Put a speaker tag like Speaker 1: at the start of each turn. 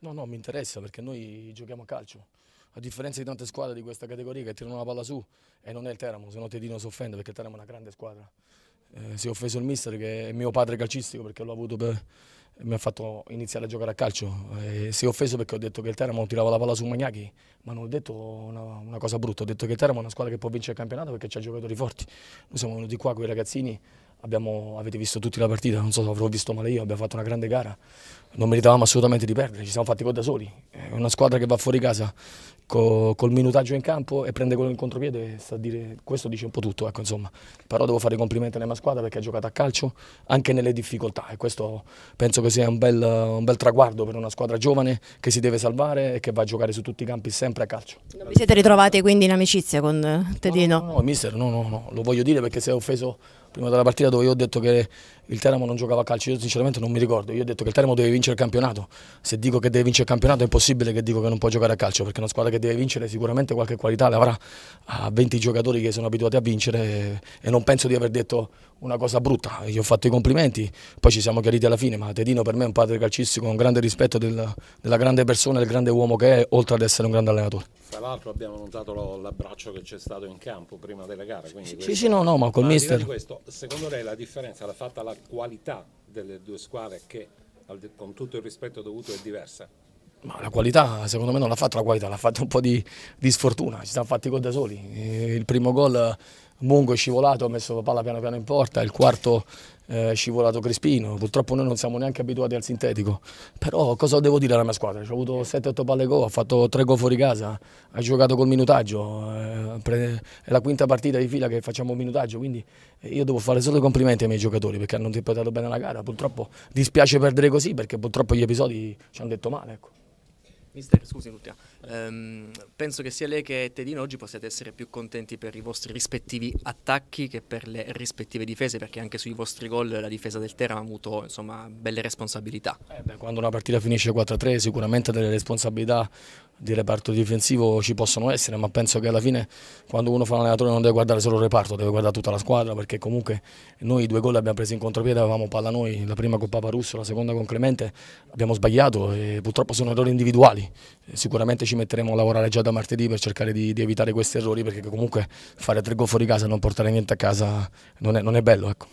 Speaker 1: No, no, mi interessa perché noi giochiamo a calcio. A differenza di tante squadre di questa categoria che tirano la palla su e non è il Teramo, se no Tedino si offende perché il Teramo è una grande squadra. Eh, si è offeso il mister che è mio padre calcistico perché l'ho avuto per, mi ha fatto iniziare a giocare a calcio. E eh, si è offeso perché ho detto che il Teramo tirava la palla su Magnachi, ma non ho detto una, una cosa brutta, ho detto che il Teramo è una squadra che può vincere il campionato perché c'ha giocatori forti. Noi siamo venuti qua con i ragazzini Abbiamo, avete visto tutti la partita, non so se avrò visto male io, abbiamo fatto una grande gara, non meritavamo assolutamente di perdere, ci siamo fatti gol da soli, è una squadra che va fuori casa co, col minutaggio in campo e prende quello in contropiede, sta a dire, questo dice un po' tutto, ecco, insomma. però devo fare i complimenti alla mia squadra perché ha giocato a calcio anche nelle difficoltà e questo penso che sia un bel, un bel, traguardo per una squadra giovane che si deve salvare e che va a giocare su tutti i campi sempre a calcio. Non vi siete
Speaker 2: ritrovati quindi in amicizia con Tedino? No, no, no, no
Speaker 1: mister, no, no, no, lo voglio dire perché si è offeso prima della partita dove io ho detto che il Teramo non giocava a calcio, io sinceramente non mi ricordo, io ho detto che il Teramo deve vincere il campionato, se dico che deve vincere il campionato è impossibile che dico che non può giocare a calcio, perché una squadra che deve vincere sicuramente qualche qualità l'avrà a 20 giocatori che sono abituati a vincere e non penso di aver detto una cosa brutta, gli ho fatto i complimenti, poi ci siamo chiariti alla fine, ma Tedino per me è un padre calcistico, con grande rispetto del, della grande persona, del grande uomo che è, oltre ad essere un grande allenatore. Tra l'altro abbiamo notato l'abbraccio che c'è stato in campo prima della gara. Sì, questo... sì, no, no, ma col ma mister... Questo, secondo lei la differenza l'ha fatta la qualità delle due squadre che con tutto il rispetto dovuto è diversa? Ma la qualità secondo me non l'ha fatta la qualità, l'ha fatta un po' di, di sfortuna, ci siamo fatti gol da soli. Eh, il primo gol Mungo è scivolato, ha messo la palla piano piano in porta, il quarto eh, scivolato Crispino, purtroppo noi non siamo neanche abituati al sintetico, però cosa devo dire alla mia squadra? Ci ho avuto 7-8 palle go, ha fatto 3 go fuori casa, ha giocato col minutaggio, eh, è la quinta partita di fila che facciamo minutaggio, quindi eh, io devo fare solo i complimenti ai miei giocatori perché hanno interpretato bene la gara, purtroppo dispiace perdere così perché purtroppo gli episodi ci hanno detto male. Ecco.
Speaker 2: Mister, scusi l'ultima. Um, ehm, penso che sia lei che Tedino oggi possiate essere più contenti per i vostri rispettivi attacchi che per le rispettive difese, perché anche sui vostri gol la difesa del Terra ha avuto insomma, belle responsabilità.
Speaker 1: Eh beh, quando una partita finisce 4-3 sicuramente delle responsabilità di reparto difensivo ci possono essere, ma penso che alla fine quando uno fa un allenatore non deve guardare solo il reparto, deve guardare tutta la squadra, perché comunque noi due gol abbiamo preso in contropiede, avevamo palla noi, la prima con Papa Russo, la seconda con Clemente, abbiamo sbagliato e purtroppo sono errori individuali, sicuramente ci metteremo a lavorare già da martedì per cercare di, di evitare questi errori, perché comunque fare tre gol fuori casa e non portare niente a casa non è, non è bello. Ecco.